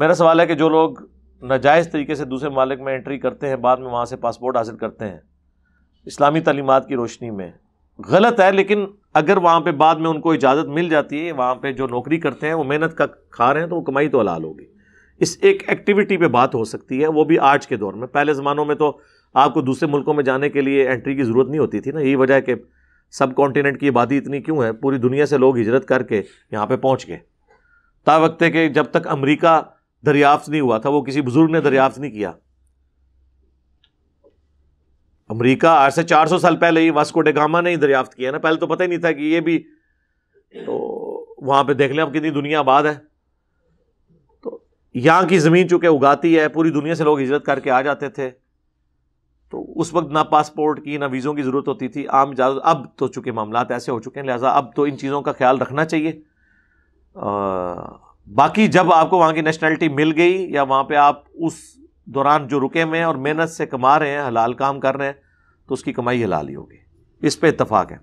मेरा सवाल है कि जो लोग नाजायज़ तरीके से दूसरे मालिक में एंट्री करते हैं बाद में वहाँ से पासपोर्ट हासिल करते हैं इस्लामी तलीमत की रोशनी में गलत है लेकिन अगर वहाँ पर बाद में उनको इजाज़त मिल जाती है वहाँ पर जो नौकरी करते हैं वो मेहनत का खा रहे हैं तो वो कमाई तो हलाल होगी इस एक एक्टिविटी पे बात हो सकती है वो भी आज के दौर में पहले ज़मानों में तो आपको दूसरे मुल्कों में जाने के लिए एंट्री की ज़रूरत नहीं होती थी ना यही वजह है कि सब कॉन्टीनेंट की आबादी इतनी क्यों है पूरी दुनिया से लोग हिजरत करके यहाँ पर पहुँच गए ता वक्त है कि जब तक अमरीका दरियाफ्त नहीं हुआ था वो किसी बुजुर्ग ने दरियाफ्त नहीं किया अमेरिका आज से चार सौ साल पहले ही वास्को डेगामा ने ही दरियाफ्त किया ना पहले तो पता ही नहीं था कि ये भी तो वहां पर देख लें अब कितनी दुनिया आबाद है तो यहां की ज़मीन चूंकि उगाती है पूरी दुनिया से लोग हिजरत करके आ जाते थे तो उस वक्त ना पासपोर्ट की ना वीज़ों की ज़रूरत होती थी आम इजाज़त अब तो चुके मामला ऐसे हो चुके हैं लिहाजा अब तो इन चीज़ों का ख्याल रखना चाहिए आ, बाकी जब आपको वहाँ की नेशनैलिटी मिल गई या वहाँ पे आप उस दौरान जो रुके हुए हैं और मेहनत से कमा रहे हैं हलाल काम कर रहे हैं तो उसकी कमाई हलाल ही होगी इस पर इतफाक़ है